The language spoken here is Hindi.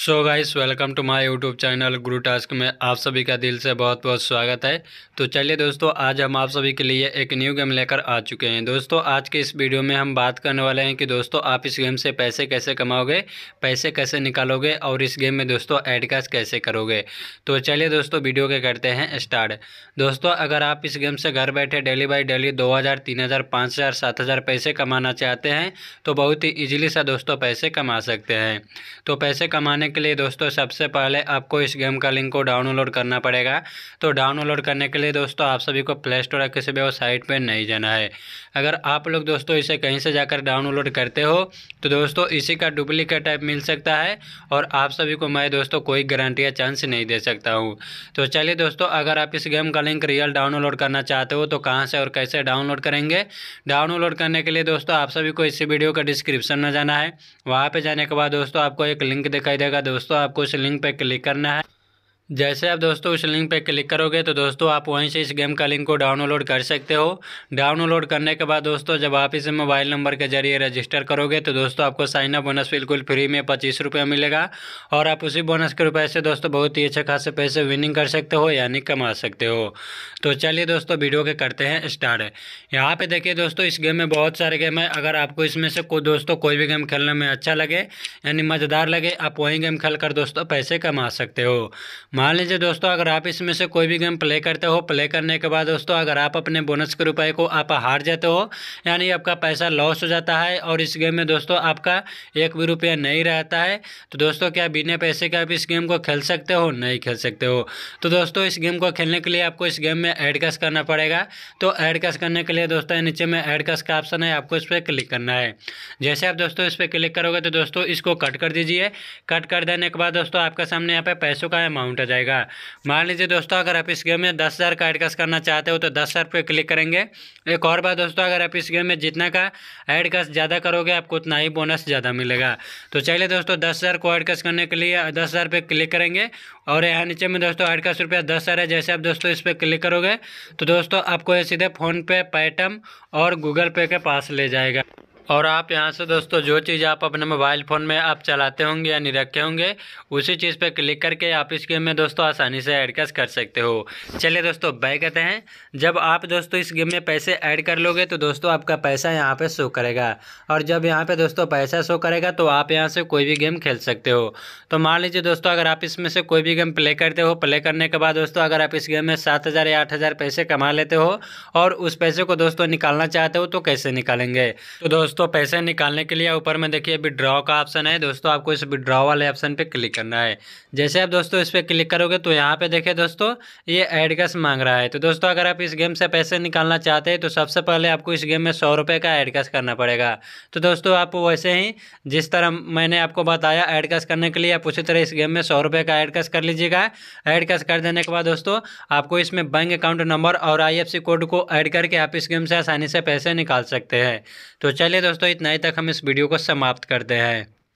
so guys welcome to my YouTube channel Guru task में आप सभी का दिल से बहुत बहुत स्वागत है तो चलिए दोस्तों आज हम आप सभी के लिए एक न्यू गेम लेकर आ चुके हैं दोस्तों आज के इस वीडियो में हम बात करने वाले हैं कि दोस्तों आप इस गेम से पैसे कैसे कमाओगे पैसे कैसे निकालोगे और इस गेम में दोस्तों एड कैश कैसे करोगे तो चलिए दोस्तों वीडियो के करते हैं स्टार्ट दोस्तों अगर आप इस गेम से घर बैठे डेली बाई डेली दो हज़ार तीन हज़ार पाँच हज़ार सात हज़ार पैसे कमाना चाहते हैं तो बहुत ही ईजिली सा दोस्तों पैसे कमा सकते हैं तो पैसे कमाने करने के लिए दोस्तों सबसे पहले आपको इस गेम का लिंक को डाउनलोड करना पड़ेगा तो डाउनलोड करने के लिए दोस्तों आप सभी को प्ले स्टोर या किसी भी साइट पर नहीं जाना है अगर आप लोग दोस्तों इसे कहीं से जाकर डाउनलोड करते हो तो दोस्तों इसी का डुप्लीकेट टाइप मिल सकता है और आप सभी को मैं दोस्तों कोई गारंटी या चांस नहीं दे सकता हूँ तो चलिए दोस्तों अगर आप इस गेम का लिंक रियल डाउनलोड करना चाहते हो तो कहाँ से और कैसे डाउनलोड करेंगे डाउनलोड करने के लिए दोस्तों आप सभी को इसी वीडियो का डिस्क्रिप्शन में जाना है वहाँ पर जाने के बाद दोस्तों आपको एक लिंक दिखाई देगा जाएगा दोस्तों आपको इस लिंक पर क्लिक करना है जैसे आप दोस्तों उस लिंक पे क्लिक करोगे तो दोस्तों आप वहीं से इस गेम का लिंक को डाउनलोड कर सकते हो डाउनलोड करने के बाद दोस्तों जब आप इसे मोबाइल नंबर के जरिए रजिस्टर करोगे तो दोस्तों आपको साइन अप बोनस बिल्कुल फ्री में पच्चीस रुपये मिलेगा और आप उसी बोनस के रुपए से दोस्तों बहुत ही अच्छे खासे पैसे विनिंग कर सकते हो यानी कमा सकते हो तो चलिए दोस्तों वीडियो के करते हैं स्टार्ट यहाँ पर देखिए दोस्तों इस गेम में बहुत सारे गेम हैं अगर आपको इसमें से कोई दोस्तों कोई भी गेम खेलने में अच्छा लगे यानी मज़ेदार लगे आप वहीं गेम खेल दोस्तों पैसे कमा सकते हो मान लीजिए दोस्तों अगर आप इसमें से कोई भी गेम प्ले करते हो प्ले करने के बाद दोस्तों अगर आप अपने बोनस के रुपए को आप हार जाते हो यानी आपका पैसा लॉस हो जाता है और इस गेम में दोस्तों आपका एक भी रुपया नहीं रहता है तो दोस्तों क्या बिना पैसे के आप इस गेम को खेल सकते हो नहीं खेल सकते हो तो दोस्तों इस गेम को खेलने के लिए आपको इस गेम में एड कैश करना पड़ेगा तो एड कैश करने के लिए दोस्तों नीचे में एड कैश का ऑप्शन है आपको इस पर क्लिक करना है जैसे आप दोस्तों इस पर क्लिक करोगे तो दोस्तों इसको कट कर दीजिए कट कर देने के बाद दोस्तों आपके सामने यहाँ पे पैसों का अमाउंट जाएगा मान लीजिए दोस्तों अगर आप इस गेम में दस हज़ार का एडकास्ट करना चाहते हो तो दस हज़ार पर क्लिक करेंगे एक और बात दोस्तों अगर आप इस गेम में जितना का एडकास्ट ज़्यादा करोगे आपको उतना ही बोनस ज़्यादा मिलेगा तो चलिए दोस्तों दस हज़ार को एडकास्ट करने के लिए दस हज़ार पर क्लिक करेंगे और यहाँ नीचे में दोस्तों एडकास्ट रुपया दस हज़ार है जैसे आप दोस्तों इस पर क्लिक करोगे तो दोस्तों आपको ये सीधे फ़ोनपे पेटम और गूगल पे के पास ले जाएगा और आप यहाँ से दोस्तों जो चीज़ आप अपने मोबाइल फ़ोन में आप चलाते होंगे यानी रखे होंगे उसी चीज़ पर क्लिक करके आप इस गेम में दोस्तों आसानी से कैस कर सकते हो चलिए दोस्तों बाय कहते हैं जब आप दोस्तों इस गेम में पैसे ऐड कर लोगे तो दोस्तों आपका पैसा यहाँ पर शो करेगा और जब यहाँ पर दोस्तों पैसा शो करेगा तो आप यहाँ से कोई भी गेम खेल सकते हो तो मान लीजिए दोस्तों अगर आप इसमें से कोई भी गेम प्ले करते हो प्ले करने के बाद दोस्तों अगर आप इस गेम में सात हज़ार या आठ हज़ार पैसे कमा लेते हो और उस पैसे को दोस्तों निकालना चाहते हो तो कैसे निकालेंगे तो दोस्तों दोस्तों पैसे निकालने के लिए ऊपर में देखिए विड्रॉ का ऑप्शन है दोस्तों आपको इस विड्रॉ वाले ऑप्शन पे क्लिक करना है जैसे आप दोस्तों इस पर क्लिक करोगे तो यहाँ पे देखिए दोस्तों ये एड कैश मांग रहा है तो दोस्तों अगर आप इस गेम से पैसे निकालना चाहते हैं तो सबसे पहले आपको इस गेम में सौ रुपये का एड कैश करना पड़ेगा तो दोस्तों आप वैसे ही जिस तरह मैंने आपको बताया एड कैश करने के लिए आप उसी तरह इस गेम में सौ रुपये का एड कैश कर लीजिएगा एड कैश कर देने के बाद दोस्तों आपको इसमें बैंक अकाउंट नंबर और आई कोड को ऐड करके आप इस गेम से आसानी से पैसे निकाल सकते हैं तो चलिए दोस्तों इतना ही तक हम इस वीडियो को समाप्त करते हैं